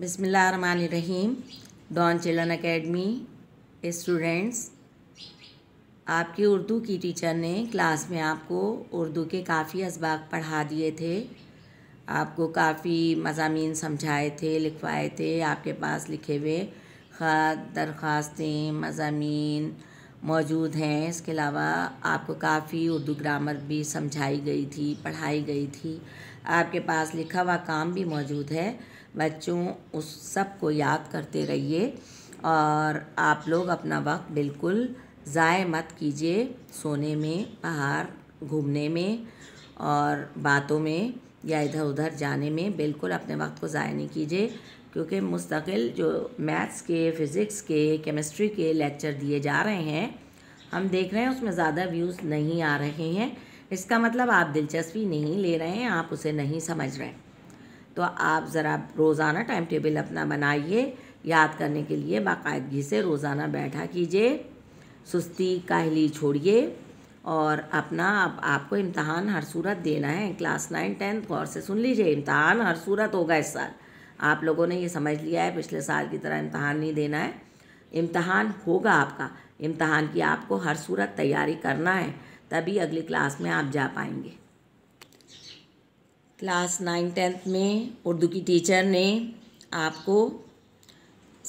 बिसमीम don children academy students आपकी उर्दू की टीचर ने क्लास में आपको उर्दू के काफ़ी इसबाक पढ़ा दिए थे आपको काफ़ी मजामी समझाए थे लिखवाए थे आपके पास लिखे हुए खत दरख्वास्तें मजामी मौजूद हैं इसके अलावा आपको काफ़ी उर्दू ग्रामर भी समझाई गई थी पढ़ाई गई थी आपके पास लिखा हुआ काम भी मौजूद है बच्चों उस सब को याद करते रहिए और आप लोग अपना वक्त बिल्कुल ज़ाय मत कीजिए सोने में बाहर घूमने में और बातों में या इधर उधर जाने में बिल्कुल अपने वक्त को ज़ाय नहीं कीजिए क्योंकि मुस्तकिल जो मैथ्स के फ़िज़िक्स के केमिस्ट्री के लेक्चर दिए जा रहे हैं हम देख रहे हैं उसमें ज़्यादा व्यूज़ नहीं आ रहे हैं इसका मतलब आप दिलचस्पी नहीं ले रहे हैं आप उसे नहीं समझ रहे हैं तो आप ज़रा रोज़ाना टाइम टेबल अपना बनाइए याद करने के लिए बाकायदगी से रोज़ाना बैठा कीजिए सुस्ती काहली छोड़िए और अपना आप, आपको इम्तहान हर सूरत देना है क्लास नाइन टेंथ गौर से सुन लीजिए इम्तहान हर सूरत होगा इस साल आप लोगों ने ये समझ लिया है पिछले साल की तरह इम्तहान नहीं देना है इम्तहान होगा आपका इम्तहान की आपको हर सूरत तैयारी करना है तभी अगली क्लास में आप जा पाएंगे क्लास नाइन टेंथ में उर्दू की टीचर ने आपको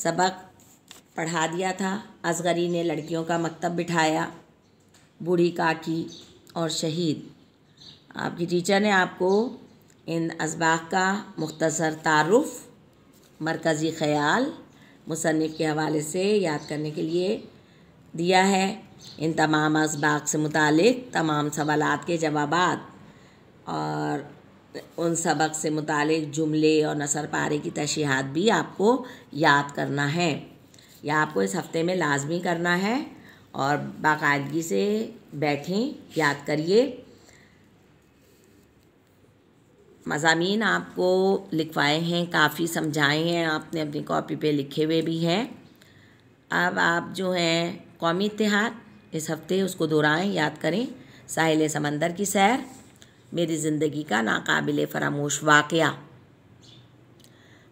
सबक पढ़ा दिया था असगरी ने लड़कियों का मकतब बिठाया बूढ़ी काकी और शहीद आपकी टीचर ने आपको इन इसबाक का मुख्तसर तारफ़ मरकज़ी ख़याल मुसनफ़ के हवाले से याद करने के लिए दिया है इन तमाम इसबाक से मुतल तमाम सवाल के जवाब और उन सबक से मुतल जुमले और नसर पारे की तशीहत भी आपको याद करना है या आपको इस हफ्ते में लाजमी करना है और बाकायदगी से बैठें याद करिए मजामी आपको लिखवाए हैं काफ़ी समझाए हैं आपने अपनी कॉपी पे लिखे हुए भी हैं अब आप जो हैं कौमी इतिहाद इस हफ्ते उसको दोहराएँ याद करें साहिल समंदर की सैर मेरी ज़िंदगी का नाकबिल फरामोश वाक़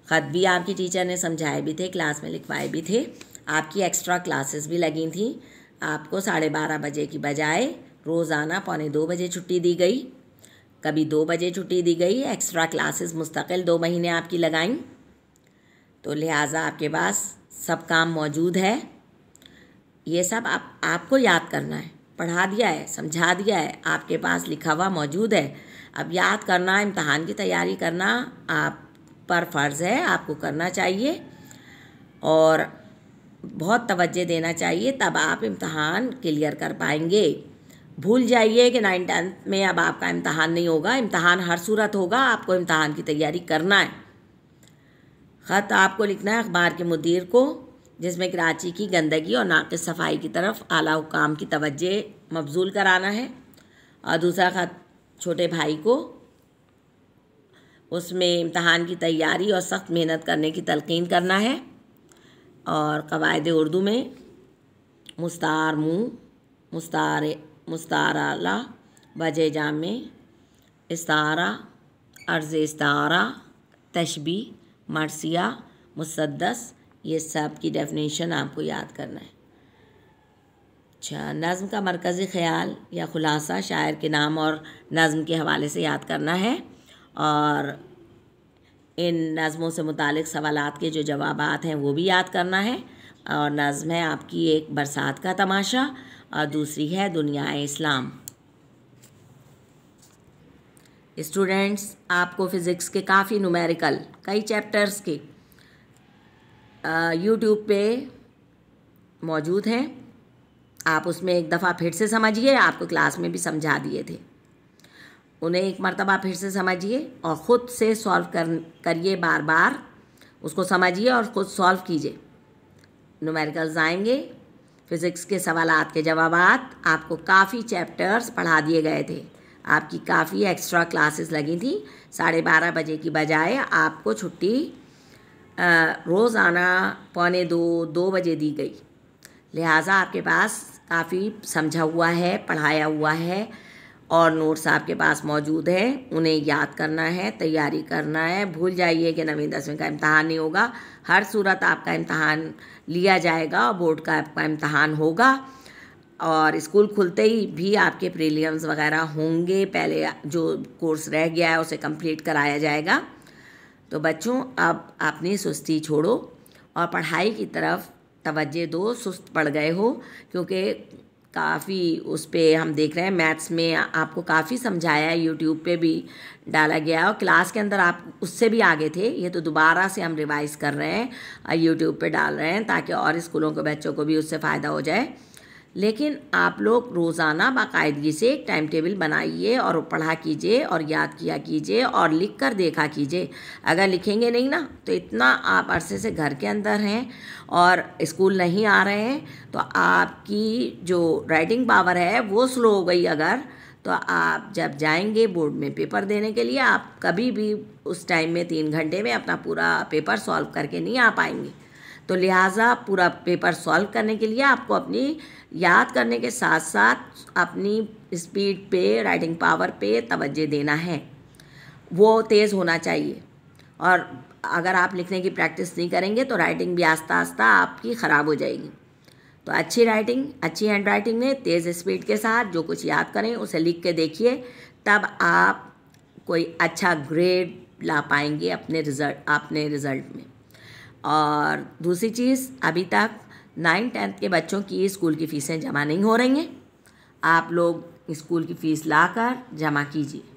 ख़त भी आपकी टीचर ने समझाए भी थे क्लास में लिखवाए भी थे आपकी एक्स्ट्रा क्लासेस भी लगी थी आपको साढ़े बारह बजे की बजाय रोज़ाना पौने दो बजे छुट्टी दी गई कभी दो बजे छुट्टी दी गई एक्स्ट्रा क्लासेस मुस्तकिल दो महीने आपकी लगाई तो लिहाजा आपके पास सब काम मौजूद है ये सब आप आपको याद करना है पढ़ा दिया है समझा दिया है आपके पास लिखा हुआ मौजूद है अब याद करना इम्तहान की तैयारी करना आप पर फ़र्ज़ है आपको करना चाहिए और बहुत तवज्जो देना चाहिए तब आप इम्तहान क्लियर कर पाएंगे भूल जाइए कि नाइन टेंथ में अब आपका इम्तहान नहीं होगा इम्तहान हर सूरत होगा आपको इम्तहान की तैयारी करना है ख़त आपको लिखना है अखबार के मुदीर को जिसमें कराची की गंदगी और नाक़ सफाई की तरफ आला हुकाम की तवज्जे मबजूल कराना है और दूसरा ख़त छोटे भाई को उसमें इम्तहान की तैयारी और सख्त मेहनत करने की तलकिन करना है और कवायद उर्दू में मुस्तार मुँह मुस्तार आला वजह जाम इस्तारा अर्ज़ इस्तारा तशबी मरसिया मुसदस ये सब की डेफिनेशन आपको याद करना है अच्छा नज़म का मरकज़ी ख्याल या ख़ुलासा शायर के नाम और नज़म के हवाले से याद करना है और इन नज़मों से मुतल सवाल के जो जवाब हैं वो भी याद करना है और नज़म है आपकी एक बरसात का तमाशा और दूसरी है दुनिया इस्लाम स्टूडेंट्स आपको फ़िज़िक्स के काफ़ी नुमेरिकल कई चैप्टर्स के यूट्यूब पे मौजूद हैं आप उसमें एक दफ़ा फिर से समझिए आपको क्लास में भी समझा दिए थे उन्हें एक मरतबा फिर से समझिए और ख़ुद से सॉल्व कर करिए बार बार उसको समझिए और ख़ुद सॉल्व कीजिए नुमेरिकल्स आएंगे फिज़िक्स के सवाल के जवाब आपको काफ़ी चैप्टर्स पढ़ा दिए गए थे आपकी काफ़ी एक्स्ट्रा क्लासेस लगी थी साढ़े बारह बजे की बजाय आपको छुट्टी रोज़ाना पौने दो दो बजे दी गई लिहाजा आपके पास काफ़ी समझा हुआ है पढ़ाया हुआ है और नोट्स आपके पास मौजूद हैं उन्हें याद करना है तैयारी करना है भूल जाइए कि नवीं दसवीं का इम्तहान नहीं होगा हर सूरत आपका इम्तहान लिया जाएगा और बोर्ड का आपका इम्तहान होगा और स्कूल खुलते ही भी आपके प्रीलियम्स वगैरह होंगे पहले जो कोर्स रह गया है उसे कंप्लीट कराया जाएगा तो बच्चों अब अपनी सुस्ती छोड़ो और पढ़ाई की तरफ तवज्जो दो सुस्त पड़ गए हो क्योंकि काफ़ी उस पर हम देख रहे हैं मैथ्स में आपको काफ़ी समझाया है यूट्यूब पर भी डाला गया और क्लास के अंदर आप उससे भी आगे थे ये तो दोबारा से हम रिवाइज़ कर रहे हैं यूट्यूब पे डाल रहे हैं ताकि और स्कूलों के बच्चों को भी उससे फ़ायदा हो जाए लेकिन आप लोग रोज़ाना बाकायदगी से एक टाइम टेबल बनाइए और पढ़ा कीजिए और याद किया कीजिए और लिख कर देखा कीजिए अगर लिखेंगे नहीं ना तो इतना आप अरसे से घर के अंदर हैं और स्कूल नहीं आ रहे हैं तो आपकी जो राइटिंग पावर है वो स्लो हो गई अगर तो आप जब जाएंगे बोर्ड में पेपर देने के लिए आप कभी भी उस टाइम में तीन घंटे में अपना पूरा पेपर सॉल्व करके नहीं आ पाएंगे तो लिहाजा पूरा पेपर सॉल्व करने के लिए आपको अपनी याद करने के साथ साथ अपनी स्पीड पे राइटिंग पावर पे तोज्जह देना है वो तेज़ होना चाहिए और अगर आप लिखने की प्रैक्टिस नहीं करेंगे तो राइटिंग भी आस्ता आस्ता आपकी ख़राब हो जाएगी तो अच्छी राइटिंग अच्छी हैंड राइटिंग में तेज़ स्पीड के साथ जो कुछ याद करें उसे लिख के देखिए तब आप कोई अच्छा ग्रेड ला पाएंगे अपने रिजल्ट अपने रिजल्ट में और दूसरी चीज़ अभी तक नाइन टेंथ के बच्चों की स्कूल की फ़ीसें जमा नहीं हो रही हैं आप लोग स्कूल की फ़ीस लाकर जमा कीजिए